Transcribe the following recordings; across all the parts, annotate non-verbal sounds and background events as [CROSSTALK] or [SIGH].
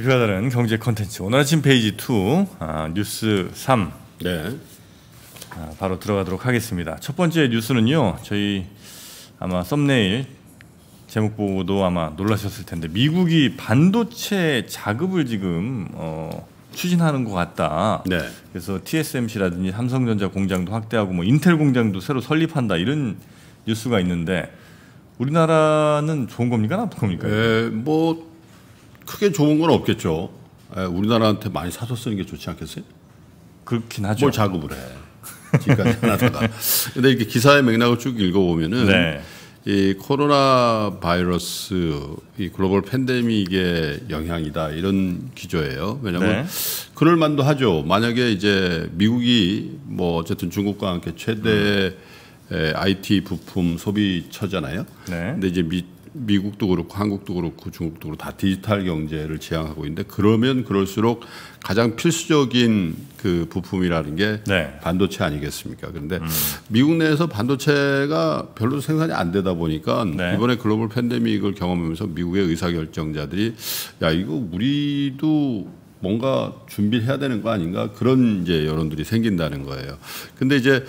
기표가 다른 경제 컨텐츠 오늘 아침 페이지 2 아, 뉴스 3 네. 아, 바로 들어가도록 하겠습니다. 첫 번째 뉴스는요. 저희 아마 썸네일 제목 보고도 아마 놀라셨을 텐데 미국이 반도체 자급을 지금 어, 추진하는 것 같다. 네. 그래서 TSMC라든지 삼성전자 공장도 확대하고 뭐 인텔 공장도 새로 설립한다 이런 뉴스가 있는데 우리나라는 좋은 겁니까 나쁜 겁니까? 에, 네, 뭐 크게 좋은 건 없겠죠. 예, 우리나라한테 많이 사서 쓰는 게 좋지 않겠어요? 그렇긴 하죠. 뭘 작업을 해. 지금까지 [LAUGHS] 하나다가. 근데 이렇게 기사의 맥락을 쭉 읽어보면은 네. 이 코로나 바이러스 이 글로벌 팬데믹의 영향이다 이런 기조예요. 왜냐하면 네. 그럴 만도 하죠. 만약에 이제 미국이 뭐 어쨌든 중국과 함께 최대 음. IT 부품 소비처잖아요. 네. 근데 이제 미, 미국도 그렇고 한국도 그렇고 중국도 그렇고 다 디지털 경제를 지향하고 있는데 그러면 그럴수록 가장 필수적인 그 부품이라는 게 네. 반도체 아니겠습니까? 그런데 음. 미국 내에서 반도체가 별로 생산이 안 되다 보니까 네. 이번에 글로벌 팬데믹을 경험하면서 미국의 의사결정자들이 야 이거 우리도 뭔가 준비를 해야 되는 거 아닌가 그런 이제 여론들이 생긴다는 거예요. 근데 이제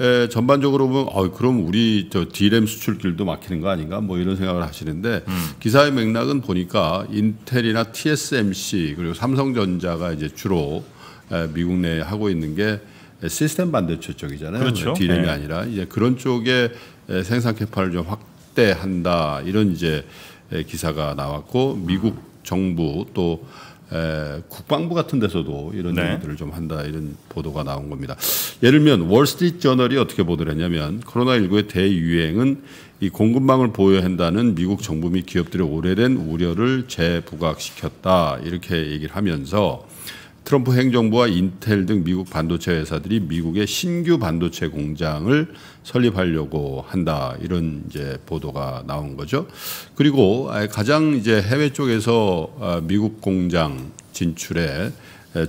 에, 전반적으로 보면 어, 그럼 우리 저 d 램 수출길도 막히는 거 아닌가 뭐 이런 생각을 하시는데 음. 기사의 맥락은 보니까 인텔이나 TSMC 그리고 삼성전자가 이제 주로 에, 미국 내에 하고 있는 게 시스템 반대체 쪽이잖아요. 그렇죠. d r 이 네. 아니라 이제 그런 쪽에 에, 생산 캐파를 좀 확대한다 이런 이제 에, 기사가 나왔고 미국 정부 또 에, 국방부 같은 데서도 이런 네. 얘기들을 좀 한다 이런 보도가 나온 겁니다. 예를 들면 월스트리트 저널이 어떻게 보도를 했냐면 코로나19의 대유행은 이 공급망을 보유한다는 미국 정부 및 기업들의 오래된 우려를 재부각시켰다 이렇게 얘기를 하면서 트럼프 행정부와 인텔 등 미국 반도체 회사들이 미국의 신규 반도체 공장을 설립하려고 한다 이런 이제 보도가 나온 거죠. 그리고 가장 이제 해외 쪽에서 아, 미국 공장 진출에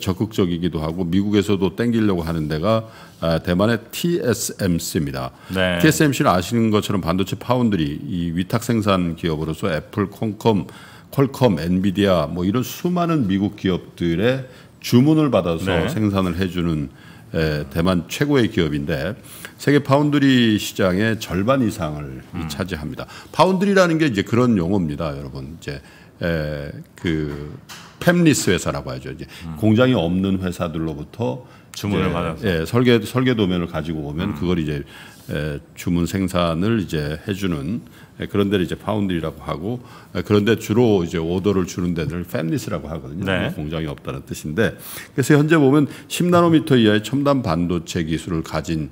적극적이기도 하고 미국에서도 땡기려고 하는 데가 아, 대만의 TSMC입니다. 네. TSMC는 아시는 것처럼 반도체 파운드리 이 위탁 생산 기업으로서 애플, 콩컴 퀄컴, 엔비디아 뭐 이런 수많은 미국 기업들의 주문을 받아서 네. 생산을 해주는 에, 대만 최고의 기업인데 세계 파운드리 시장의 절반 이상을 음. 차지합니다. 파운드리라는 게 이제 그런 용어입니다, 여러분. 이제 에, 그 팸리스 회사라고 하죠. 이제 음. 공장이 없는 회사들로부터 주문을 받아서 예, 설계 설계 도면을 가지고 오면 음. 그걸 이제 에, 주문 생산을 이제 해주는 예, 그런 데를 이제 파운드리라고 하고 예, 그런데 주로 이제 오더를 주는 데를 팹리스라고 하거든요. 네. 뭐 공장이 없다는 뜻인데 그래서 현재 보면 10나노미터 이하의 첨단 반도체 기술을 가진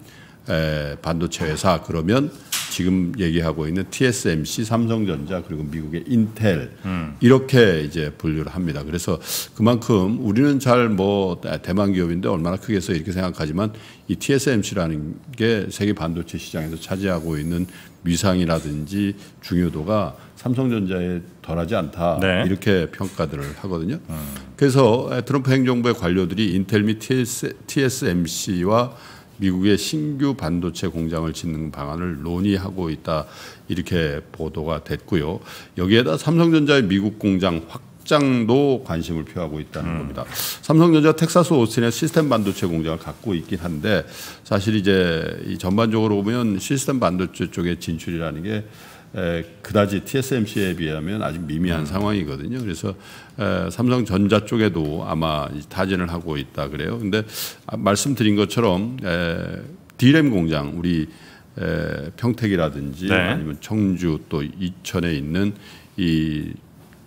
예, 반도체 회사 그러면 지금 얘기하고 있는 TSMC, 삼성전자 그리고 미국의 인텔 음. 이렇게 이제 분류를 합니다. 그래서 그만큼 우리는 잘 뭐 대만 기업인데 얼마나 크게 해서 이렇게 생각하지만 이 TSMC라는 게 세계 반도체 시장에서 차지하고 있는 위상이라든지 중요도가 삼성전자에 덜하지 않다 네. 이렇게 평가들을 하거든요. 음. 그래서 트럼프 행정부의 관료들이 인텔 및 TS, TSMC와 미국의 신규 반도체 공장을 짓는 방안을 논의하고 있다 이렇게 보도가 됐고요. 여기에다 삼성전자의 미국 공장 확장도 관심을 표하고 있다는 음. 겁니다. 삼성전자 텍사스 오스틴의 시스템 반도체 공장을 갖고 있긴 한데 사실 이제 전반적으로 보면 시스템 반도체 쪽의 진출이라는 게 에, 그다지 TSMC에 비하면 아직 미미한 음. 상황이거든요. 그래서 에, 삼성전자 쪽에도 아마 타진을 하고 있다 그래요. 근데 아, 말씀드린 것처럼 에, D램 공장 우리 에, 평택이라든지 네. 아니면 청주 또 이천에 있는 이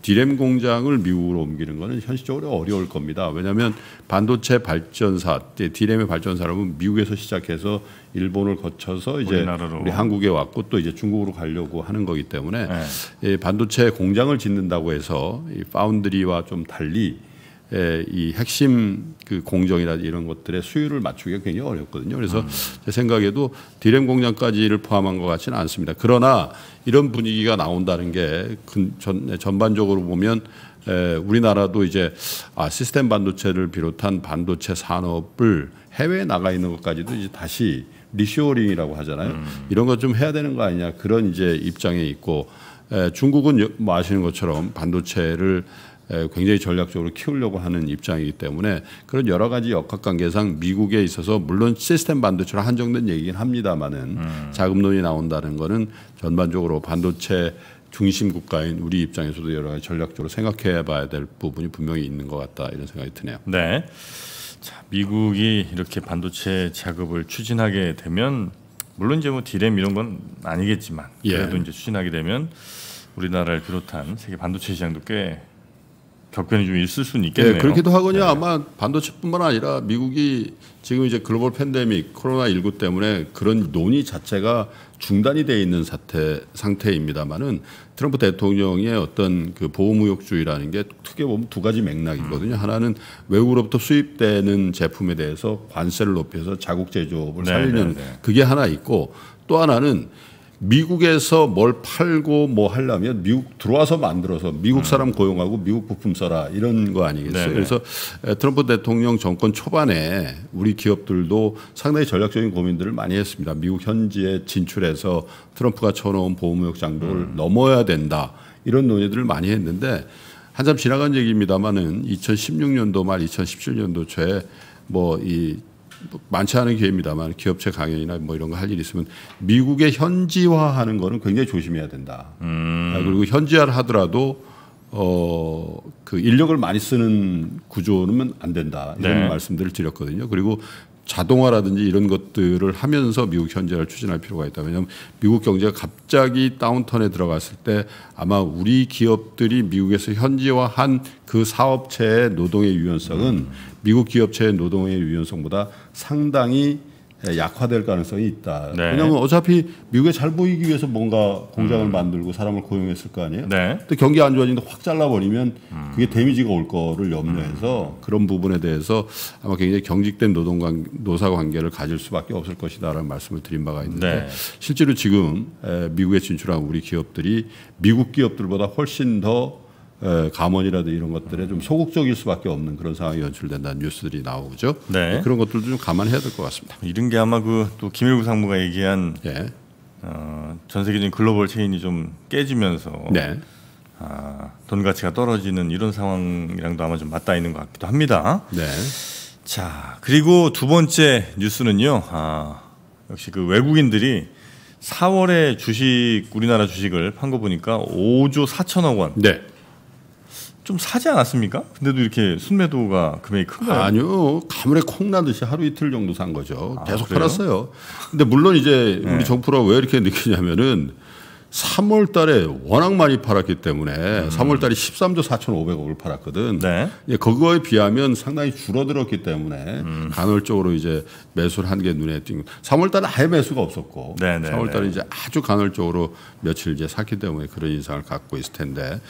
디램 공장을 미국으로 옮기는 것은 현실적으로 어려울 겁니다. 왜냐하면 반도체 발전사, 디램의 발전사라면 미국에서 시작해서 일본을 거쳐서 이제 우리나라로. 우리 한국에 왔고 또 이제 중국으로 가려고 하는 거기 때문에 네. 반도체 공장을 짓는다고 해서 이 파운드리와 좀 달리 에, 예, 이 핵심 그 공정이나 이런 것들의 수요를 맞추기가 굉장히 어렵거든요. 그래서 음. 제 생각에도 디램 공장까지를 포함한 것 같지는 않습니다. 그러나 이런 분위기가 나온다는 게 근, 전, 네, 전반적으로 보면 에, 우리나라도 이제 아, 시스템 반도체를 비롯한 반도체 산업을 해외에 나가 있는 것까지도 이제 다시 리쇼링이라고 하잖아요. 음. 이런 것 좀 해야 되는 거 아니냐 그런 이제 입장에 있고 에, 중국은 뭐 아시는 것처럼 반도체를 예, 굉장히 전략적으로 키우려고 하는 입장이기 때문에 그런 여러 가지 역학관계상 미국에 있어서 물론 시스템 반도체로 한정된 얘기긴 합니다만은 음. 자금론이 나온다는 거는 전반적으로 반도체 중심 국가인 우리 입장에서도 여러 가지 전략적으로 생각해 봐야 될 부분이 분명히 있는 것 같다 이런 생각이 드네요. 네. 자, 미국이 이렇게 반도체 작업을 추진하게 되면 물론 이제 뭐 디램 이런 건 아니겠지만 예. 그래도 예. 이제 추진하게 되면 우리나라를 비롯한 세계 반도체 시장도 꽤 격변이 좀 있을 수는 네, 있겠네요. 네, 그렇기도 하거든요. 네. 아마 반도체뿐만 아니라 미국이 지금 이제 글로벌 팬데믹 코로나 19 때문에 그런 논의 자체가 중단이 돼 있는 사태 상태입니다만은 트럼프 대통령의 어떤 그 보호무역주의라는 게 크게 보면 두 가지 맥락이거든요. 음. 하나는 외국으로부터 수입되는 제품에 대해서 관세를 높여서 자국 제조업을 네, 살리는 네, 네, 그게 하나 있고 또 하나는 미국에서 뭘 팔고 뭐 하려면 미국 들어와서 만들어서 미국 음. 사람 고용하고 미국 부품 써라 이런 거 아니겠어요. 네네. 네. 그래서 트럼프 대통령 정권 초반에 우리 기업들도 상당히 전략적인 고민들을 많이 했습니다. 미국 현지에 진출해서 트럼프가 쳐놓은 보호무역 장벽을 음. 넘어야 된다 이런 논의들을 많이 했는데 한참 지나간 얘기입니다만은 2016년도 말 2017년도 초에 뭐이 뭐 많지 않은 기회입니다만 기업체 강연이나 뭐 이런 거 할 일 있으면 미국의 현지화하는 거는 굉장히 조심해야 된다. 음. 아, 그리고 현지화를 하더라도 어 그 인력을 많이 쓰는 구조는 안 된다 이런 네. 말씀들을 드렸거든요. 그리고 자동화라든지 이런 것들을 하면서 미국 현재를 추진할 필요가 있다. 왜냐하면 미국 경제가 갑자기 다운턴에 들어갔을 때 아마 우리 기업들이 미국에서 현지화한 그 사업체의 노동의 유연성은 미국 기업체의 노동의 유연성보다 상당히 예, 약화될 가능성이 있다. 네. 왜냐하면 어차피 미국에 잘 보이기 위해서 뭔가 공장을 음. 만들고 사람을 고용했을 거 아니에요. 네. 근 경기 안 좋아지는데 확 잘라버리면 음. 그게 데미지가 올 거를 염려해서 음. 그런 부분에 대해서 아마 굉장히 경직된 노동관 노사 관계를 가질 수밖에 없을 것이다라는 말씀을 드린 바가 있는데 네. 실제로 지금 미국에 진출한 우리 기업들이 미국 기업들보다 훨씬 더 예, 감원이라든 이런 것들에 좀 소극적일 수밖에 없는 그런 상황이 연출된다는 뉴스들이 나오죠. 네. 뭐 그런 것들도 좀 감안해야 될 것 같습니다. 이런 게 아마 그 또 김일구 상무가 얘기한 네. 어, 전 세계적인 글로벌 체인이 좀 깨지면서 네. 아, 돈 가치가 떨어지는 이런 상황이랑도 아마 좀 맞닿아 있는 것 같기도 합니다. 네. 자 그리고 두 번째 뉴스는요. 아, 역시 그 외국인들이 4월에 주식 우리나라 주식을 판 거 보니까 5조 4천억 원. 네. 좀 사지 않았습니까? 근데도 이렇게 순매도가 금액이 큰가요? 아니요. 가물에 콩 나듯이 하루 이틀 정도 산 거죠. 아, 계속 아, 팔았어요. 근데 물론 이제 우리 네. 정프로왜 이렇게 느끼냐면은 3월 달에 워낙 많이 팔았기 때문에 음. 3월 달에 13조 4,500억을 팔았거든. 네. 예, 그거에 비하면 상당히 줄어들었기 때문에 음. 간헐적으로 이제 매수를 한 게 눈에 띄는. 3월 달에 아예 매수가 없었고 네, 네, 3월 달에 이제 아주 간헐적으로 며칠 이제 샀기 때문에 그런 인상을 갖고 있을 텐데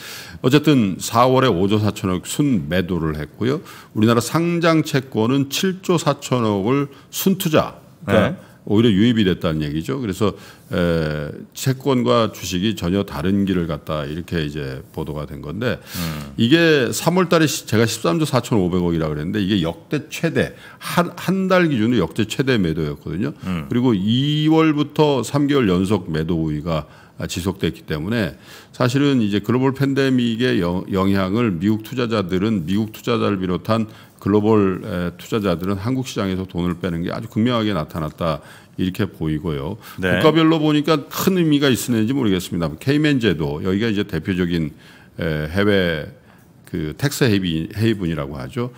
어쨌든 4월에 5조 4천억 순 매도를 했고요. 우리나라 상장 채권은 7조 4천억을 순 투자. 그러니까 네. 오히려 유입이 됐다는 얘기죠. 그래서 에, 채권과 주식이 전혀 다른 길을 갔다 이렇게 이제 보도가 된 건데 음. 이게 3월달에 제가 13조 4,500억이라 고 그랬는데 이게 역대 최대 한 한 달 기준으로 역대 최대 매도였거든요. 음. 그리고 2월부터 3개월 연속 매도 우위가 지속됐기 때문에 사실은 이제 글로벌 팬데믹의 영향을 미국 투자자들은 미국 투자자를 비롯한 글로벌 투자자들은 한국 시장에서 돈을 빼는 게 아주 극명하게 나타났다 이렇게 보이고요. 네. 국가별로 보니까 큰 의미가 있었는지 모르겠습니다. 케이맨 제도 여기가 이제 대표적인 해외 그 텍스 헤이븐이라고 하죠.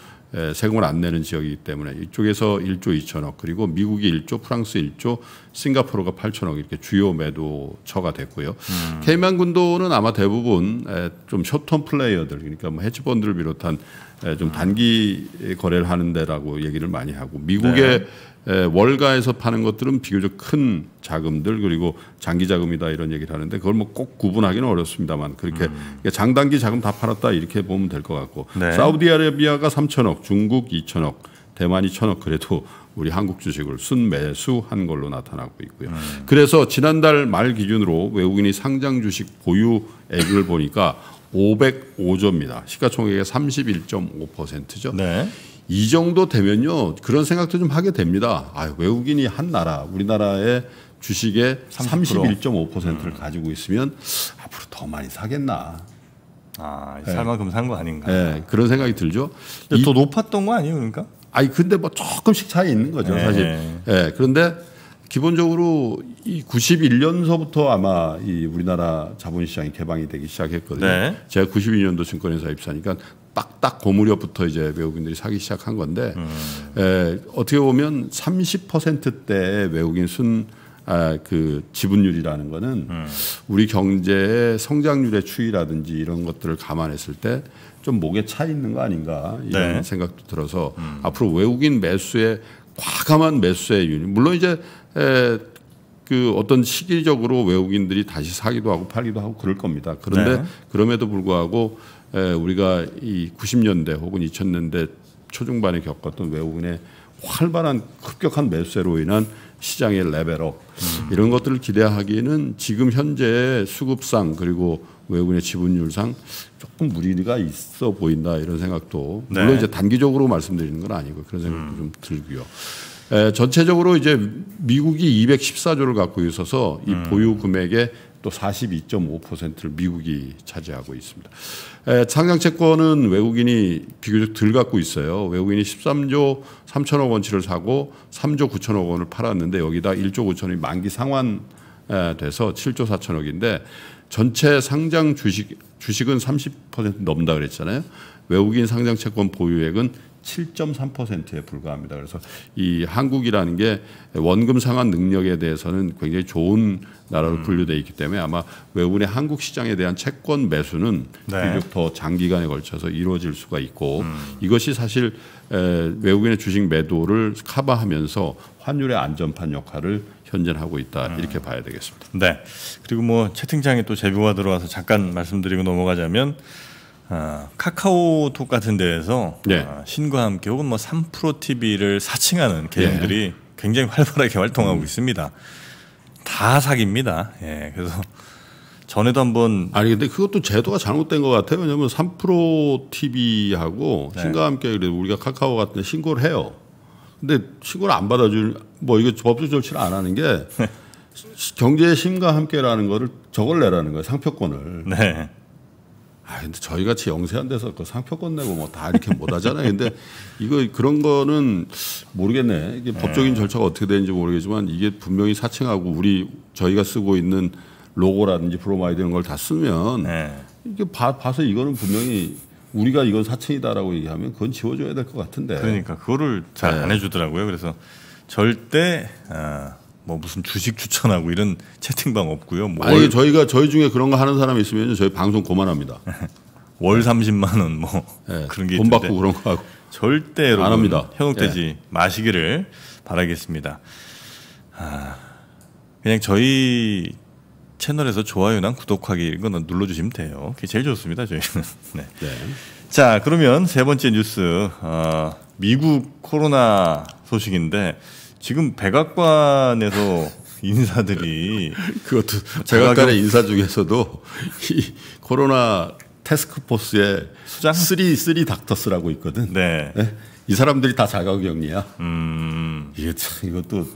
세금을 안 내는 지역이기 때문에 이쪽에서 1조 2천억 그리고 미국이 1조 프랑스 1조 싱가포르가 8천억 이렇게 주요 매도처가 됐고요. 음. 케이만군도는 아마 대부분 좀 쇼톤 플레이어들 그러니까 뭐 헤지펀드를 비롯한 예, 좀 아. 단기 거래를 하는 데라고 얘기를 많이 하고 미국의 네. 월가에서 파는 것들은 비교적 큰 자금들 그리고 장기 자금이다 이런 얘기를 하는데 그걸 뭐 꼭 구분하기는 어렵습니다만 그렇게 음. 그러니까 장단기 자금 다 팔았다 이렇게 보면 될 것 같고 네. 사우디아라비아가 3천억, 중국 2천억, 대만 이천억 그래도 우리 한국 주식을 순매수한 걸로 나타나고 있고요. 음. 그래서 지난달 말 기준으로 외국인이 상장 주식 보유액을 보니까 505조입니다. 시가총액의 31.5%죠. 네. 이 정도 되면요 그런 생각도 좀 하게 됩니다. 아 외국인이 한 나라 우리나라의 주식의 30%. 31.5%를 음. 가지고 있으면 앞으로 더 많이 사겠나. 아, 살만큼 네. 산거 아닌가. 네, 그런 생각이 들죠. 이, 더 높았던 거 아니에요, 그러니까? 아니 근데 뭐 조금씩 차이 있는 거죠, 네. 사실. 예. 네, 그런데 기본적으로 이 91년서부터 아마 이 우리나라 자본시장이 개방이 되기 시작했거든요. 네. 제가 92년도 증권회사 입사니까 딱딱 고무려부터 이제 외국인들이 사기 시작한 건데 음. 에, 어떻게 보면 3 0대 외국인 순 아, 그 지분율이라는 거는 음. 우리 경제의 성장률의 추이라든지 이런 것들을 감안했을 때 좀 목에 차 있는 거 아닌가 이런 네. 생각도 들어서 음. 앞으로 외국인 매수에 과감한 매수의 유니 물론 이제 그 어떤 시기적으로 외국인들이 다시 사기도 하고 팔기도 하고 그럴 겁니다. 그런데 네. 그럼에도 불구하고 우리가 이 90년대 혹은 2000년대 초중반에 겪었던 외국인의 활발한 급격한 매수세로 인한 시장의 레벨업 음. 이런 것들을 기대하기에는 지금 현재 수급상 그리고 외국인의 지분율상 조금 무리가 있어 보인다 이런 생각도 네. 물론 이제 단기적으로 말씀드리는 건 아니고 그런 생각도 음. 좀 들고요. 에, 전체적으로 이제 미국이 214조를 갖고 있어서 이 음. 보유 금액의 또 42.5%를 미국이 차지하고 있습니다. 에, 상장 채권은 외국인이 비교적 덜 갖고 있어요. 외국인이 13조 3천억 원치를 사고 3조 9천억 원을 팔았는데 여기다 1조 9천이 만기 상환 돼서 7조 4천억인데 전체 상장 주식 주식은 30% 넘다 그랬잖아요. 외국인 상장 채권 보유액은 7.3%에 불과합니다. 그래서 이 한국이라는 게 원금 상환 능력에 대해서는 굉장히 좋은 나라로 음. 분류돼 있기 때문에 아마 외국인의 한국 시장에 대한 채권 매수는 네. 비교적 더 장기간에 걸쳐서 이루어질 수가 있고 음. 이것이 사실 외국인의 주식 매도를 커버하면서 환율의 안전판 역할을 현재 하고 있다 음. 이렇게 봐야 되겠습니다. 네. 그리고 뭐 채팅창에 또 제보가 들어와서 잠깐 말씀드리고 넘어가자면 아, 카카오톡 같은 데에서 예. 아, 신과 함께 혹은 뭐 3프로 TV를 사칭하는 네. 개인들이 예. 굉장히 활발하게 [LAUGHS] 활동하고 음. 있습니다. 다 사기입니다. 예, 그래서 전에도 한번 아니 근데 그것도 제도가 잘못된 것 같아요. 왜냐하면 3프로 TV하고 네. 신과 함께 우리가 카카오 같은 데 신고를 해요. 근데 신고를 안 받아줄 뭐 이거 법적 조치를 안 하는 게경제 네. 신과 함께라는 거를 저걸 내라는 거예요 상표권을. 네. 아, 근데 저희 같이 영세한 데서 그 상표권 내고 뭐 다 이렇게 못 하잖아요. 근데 이거 그런 거는 모르겠네. 이게 네. 법적인 절차가 어떻게 되는지 모르겠지만 이게 분명히 사칭하고 우리 저희가 쓰고 있는 로고라든지 프로마이드 이런 걸 다 쓰면 네. 이게 봐, 봐서 이거는 분명히 우리가 이건 사칭이다라고 얘기하면 그건 지워줘야 될 것 같은데. 그러니까 그거를 잘안 네. 해주더라고요. 그래서 절대 어, 뭐 무슨 주식 추천하고 이런 채팅방 없고요. 뭐 아니 월... 저희가 저희 중에 그런 거 하는 사람이 있으면 저희 방송 고만합니다. [LAUGHS] 월 30만 원뭐 네, 예, 그런 게돈 받고 그런 거 하고 절대안 합니다. 현혹되지 네. 예. 마시기를 바라겠습니다. 아, 그냥 저희 채널에서 좋아요나 구독하기 이런 눌러주시면 돼요. 그게 제일 좋습니다. 저희는. [LAUGHS] 네. 네. 자 그러면 세 번째 뉴스 어, 미국 코로나 소식인데 지금 백악관에서 [LAUGHS] 인사들이 그것도 백악관의 인사 중에서도 이 코로나 테스크포스의 수장 쓰리 쓰리 닥터스라고 있거든. 네. 네? 이 사람들이 다 자가격리야. 음. 이게 참 이것도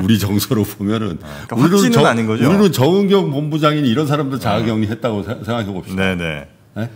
우리 정서로 보면은 아, 그러니까 우리는 정, 아닌 거죠. 우리는 정은경 본부장이 이런 사람들 자가격리했다고 네. 생각해 봅시다. 네네. 네. 네?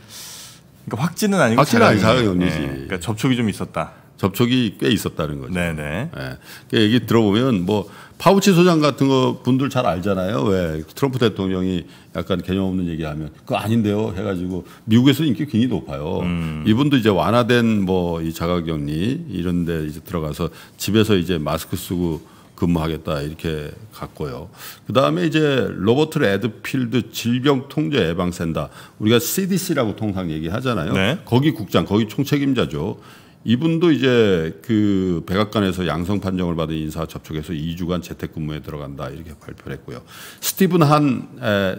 그러니까 확진은 아니고 확진은 아닌 자가격리지. 네, 그러니까 접촉이 좀 있었다. 접촉이 꽤 있었다는 거죠. 네네. 네. 예. 그 얘기 들어보면 뭐 파우치 소장 같은 거 분들 잘 알잖아요. 왜 트럼프 대통령이 약간 개념 없는 얘기하면 그거 아닌데요 해가지고 미국에서 인기 굉장히 높아요. 음. 이분도 이제 완화된 뭐 이 자가격리 이런데 이제 들어가서 집에서 이제 마스크 쓰고 근무하겠다 이렇게 갔고요. 그 다음에 이제 로버트 레드필드 질병통제 예방센터 우리가 CDC라고 통상 얘기하잖아요. 네. 거기 국장 거기 총책임자죠. 이분도 이제 그 백악관에서 양성 판정을 받은 인사와 접촉해서 2주간 재택근무에 들어간다 이렇게 발표를 했고요. 스티븐 한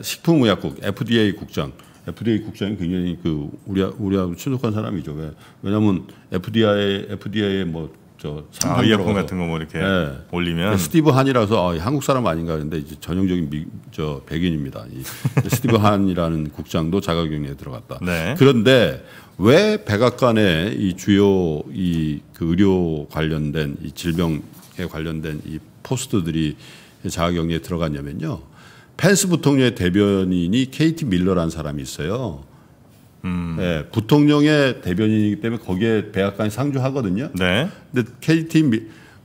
식품의약국 FDA 국장 FDA 국장이 굉장히 그 우리 우리하고 친숙한 사람이죠. 왜? 왜냐하면 FDA f d a 뭐저 아, 의약품 같은 거 뭐 이렇게 네. 올리면 스티브 한이라서 아, 한국 사람 아닌가 했는데 이제 전형적인 미, 저 백인입니다. 이 [LAUGHS] 스티브 한이라는 국장도 자가격리에 들어갔다. 네. 그런데 왜 백악관의 이 주요 이 그 의료 관련된 이 질병에 관련된 이 포스트들이 자가 격리에 들어갔냐면요. 펜스 부통령의 대변인이 케이티 밀러라는 사람이 있어요. 음. 네, 부통령의 대변인이기 때문에 거기에 백악관이 상주하거든요. 네. 근데 케 KT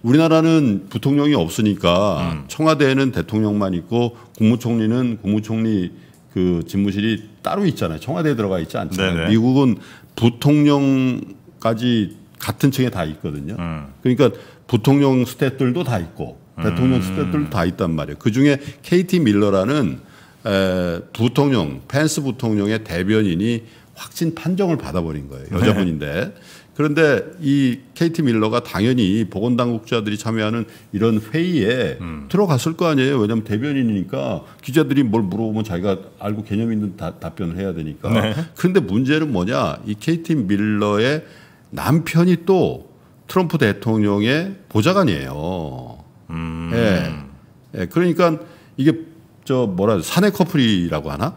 우리나라는 부통령이 없으니까 음. 청와대에는 대통령만 있고 국무총리는 국무총리 그 집무실이 따로 있잖아요. 청와대에 들어가 있지 않잖아요. 네네. 미국은 부통령까지 같은 층에 다 있거든요. 음. 그러니까 부통령 스태프들도 다 있고 대통령 음. 스태프들도 다 있단 말이에요. 그 중에 KT 밀러라는 에, 부통령 펜스 부통령의 대변인이 확진 판정을 받아버린 거예요. 여자분인데. 네. 그런데 이 케이티 밀러가 당연히 보건당국자들이 참여하는 이런 회의에 음. 들어갔을 거 아니에요. 왜냐하면 대변인이니까 기자들이 뭘 물어보면 자기가 알고 개념 있는 다, 답변을 해야 되니까. 네. 근데 문제는 뭐냐. 이 케이티 밀러의 남편이 또 트럼프 대통령의 보좌관이에요. 음. 예. 예. 그러니까 이게 저 뭐라 해야 사내 커플이라고 하나?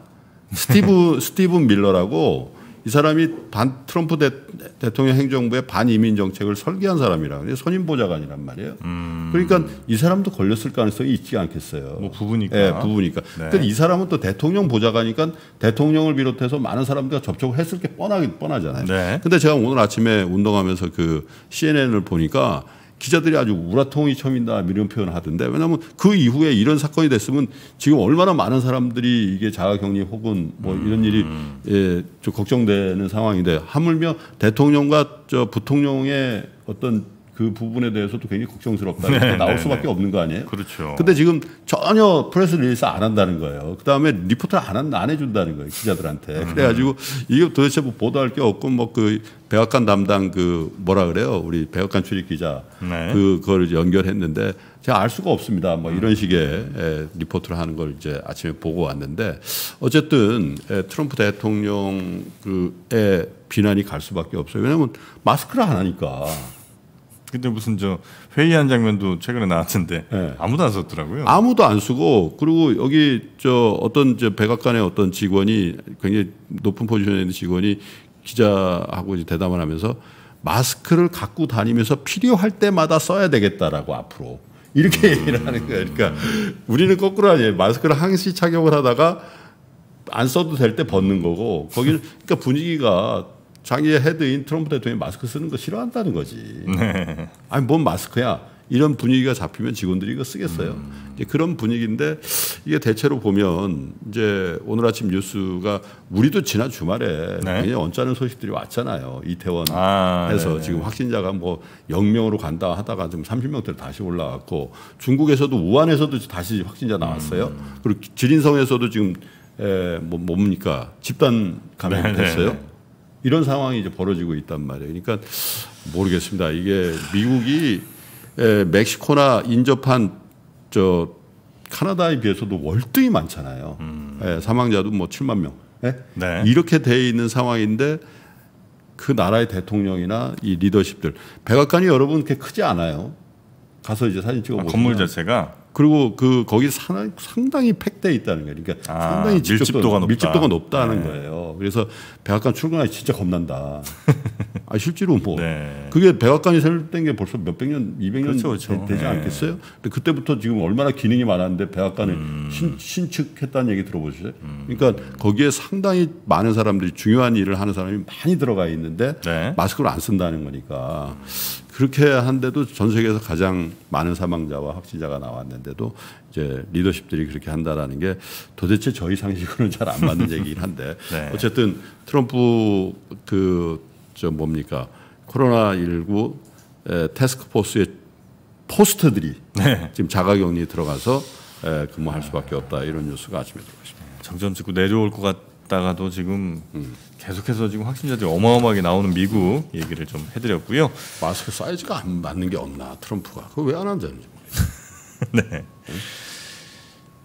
스티브 [LAUGHS] 스티브 밀러라고 이 사람이 반 트럼프 대, 통령 행정부의 반이민 정책을 설계한 사람이라 그래요. 선임 보좌관이란 말이에요. 음. 그러니까 이 사람도 걸렸을 가능성이 있지 않겠어요. 뭐 부부니까. 예, 부부니까. 네. 근데 그러니까 이 사람은 또 대통령 보좌관이니까 대통령을 비롯해서 많은 사람들과 접촉을 했을 게뻔하긴 뻔하잖아요. 네. 근데 제가 오늘 아침에 운동하면서 그 CNN을 보니까 기자들이 아주 우라통이 처음인다 이런 표현을 하던데 왜냐하면 그 이후에 이런 사건이 됐으면 지금 얼마나 많은 사람들이 이게 자가격리 혹은 뭐 이런 일이 음. 예, 좀 걱정되는 상황인데 하물며 대통령과 저 부통령의 어떤 그 부분에 대해서도 굉장히 걱정스럽다. 네, 네, 나올 네. 수밖에 네, 없는 거 아니에요? 그렇죠. 근데 지금 전혀 프레스 릴리스 안 한다는 거예요. 그 다음에 리포트 안, 한, 안 해준다는 거예요. 기자들한테. 음. 그래가지고 이게 도대체 뭐 보도할 게 없고 뭐그 백악관 담당 그 뭐라 그래요? 우리 백악관 출입 기자 네. 그, 그걸 연결했는데 제가 알 수가 없습니다. 뭐 이런 음. 식의 에, 예, 리포트를 하는 걸 이제 아침에 보고 왔는데 어쨌든 에, 예, 트럼프 대통령 그에 비난이 갈 수밖에 없어요. 왜냐하면 마스크를 안 하니까. 자기들 무슨 저 회의한 장면도 최근에 나왔는데 네. 아무도 안 썼더라고요. 아무도 안 쓰고 그리고 여기 저 어떤 저 백악관의 어떤 직원이 굉장히 높은 포지션에 있는 직원이 기자하고 이제 대담을 하면서 마스크를 갖고 다니면서 필요할 때마다 써야 되겠다라고 앞으로 이렇게 음. 얘기를 하는 거예요. 그러니까 우리는 거꾸로 아니에요. 마스크를 항시 착용을 하다가 안 써도 될 때 벗는 거고 거기는 그러니까 분위기가 자기의 헤드인 트럼프 대통령이 마스크 쓰는 거 싫어한다는 거지. 네. 아니 뭔 마스크야? 이런 분위기가 잡히면 직원들이 이거 쓰겠어요. 음. 이제 그런 분위기인데 이게 대체로 보면 이제 오늘 아침 뉴스가 우리도 지난 주말에 네. 굉장히 언짢은 소식들이 왔잖아요. 이태원에서 아, 네. 지금 확진자가 뭐 0명으로 간다 하다가 지금 30명대로 다시 올라왔고 중국에서도 우한에서도 다시 확진자 나왔어요. 음. 그리고 지린성에서도 지금 에, 뭐, 뭡니까? 집단 감염됐어요. 네, 네, 이 이런 상황이 이제 벌어지고 있단 말이에요. 그러니까 모르겠습니다. 이게 미국이 멕시코나 인접한 저캐나다에 비해서도 월등히 많잖아요. 음. 예, 사망자도 뭐 7만 명. 예? 네. 이렇게 돼 있는 상황인데 그 나라의 대통령이나 이 리더십들 백악관이 여러분 그렇게 크지 않아요. 가서 이제 사진 찍어 보세요. 아, 건물 자체가 그리고 그 거기 산, 상당히 팩돼 있다는 거예요. 그러니까 아, 상당히 밀집도가, 밀집도가 높다. 는 네. 거예요. 그래서 백악관 출근하기 진짜 겁난다. [LAUGHS] 아 실제로 뭐 네. 그게 백악관이 설립된 게 벌써 몇 백 년, 이백 년 그렇죠, 그렇죠. 되, 지 네. 않겠어요? 근데 그때부터 지금 얼마나 기능이 많았는데 백악관을 음. 신, 신축했다는 얘기 들어보셨어요? 음. 그러니까 거기에 상당히 많은 사람들이 중요한 일을 하는 사람이 많이 들어가 있는데 네. 마스크를 안 쓴다는 거니까 그렇게 한데도 전 세계에서 가장 많은 사망자와 확진자가 나왔는데도 이제 리더십들이 그렇게 한다라는 게 도대체 저희 상식으로는 잘 안 맞는 [LAUGHS] 얘기긴 한데 네. 어쨌든 트럼프 그저 뭡니까 코로나 19 테스크포스의 포스터들이 네. 지금 자가격리 들어가서 근무할 수밖에 없다 이런 뉴스가 아침에 들어왔습니다. 정점치고 내려올 것 같다가도 지금 음. 계속해서 지금 확진자들이 어마어마하게 나오는 미국 얘기를 좀 해드렸고요. 마스크 사이즈가 안 맞는 게 없나 트럼프가 그왜안 한다는지. [LAUGHS] 네. 응?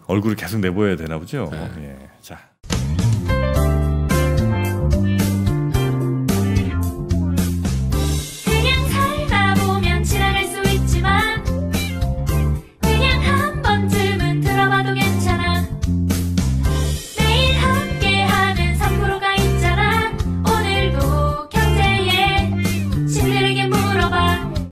얼굴을 계속 내보여야 되나 보죠. 네. 예. 자.